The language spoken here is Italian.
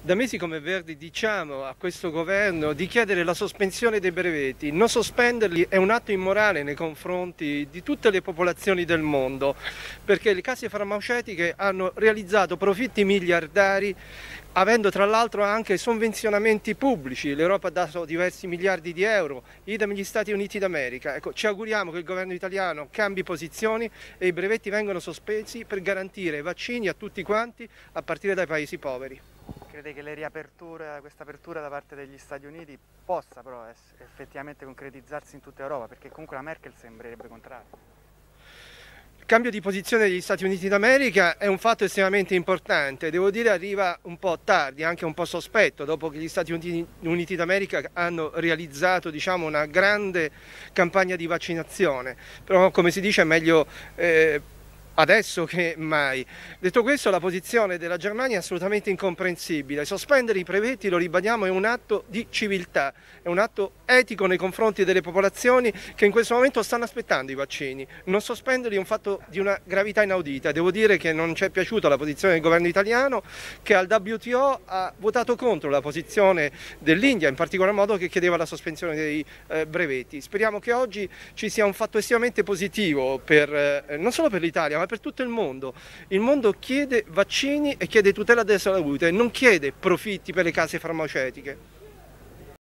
Da mesi come Verdi diciamo a questo governo di chiedere la sospensione dei brevetti. Non sospenderli è un atto immorale nei confronti di tutte le popolazioni del mondo, perché le case farmaceutiche hanno realizzato profitti miliardari avendo tra l'altro anche sovvenzionamenti pubblici, l'Europa ha dato diversi miliardi di euro, idem gli Stati Uniti d'America. Ecco, ci auguriamo che il governo italiano cambi posizioni e i brevetti vengano sospesi per garantire vaccini a tutti quanti, a partire dai paesi poveri crede che questa apertura da parte degli Stati Uniti possa però effettivamente concretizzarsi in tutta Europa? Perché comunque la Merkel sembrerebbe contraria. Il cambio di posizione degli Stati Uniti d'America è un fatto estremamente importante, devo dire arriva un po' tardi, anche un po' sospetto, dopo che gli Stati Uniti d'America hanno realizzato diciamo, una grande campagna di vaccinazione, però come si dice è meglio... Eh, adesso che mai. Detto questo, la posizione della Germania è assolutamente incomprensibile. Sospendere i brevetti, lo ribadiamo, è un atto di civiltà, è un atto etico nei confronti delle popolazioni che in questo momento stanno aspettando i vaccini. Non sospenderli è un fatto di una gravità inaudita. Devo dire che non ci è piaciuta la posizione del governo italiano che al WTO ha votato contro la posizione dell'India, in particolar modo che chiedeva la sospensione dei eh, brevetti. Speriamo che oggi ci sia un fatto estremamente positivo per, eh, non solo per l'Italia, ma per tutto il mondo. Il mondo chiede vaccini e chiede tutela della salute, non chiede profitti per le case farmaceutiche.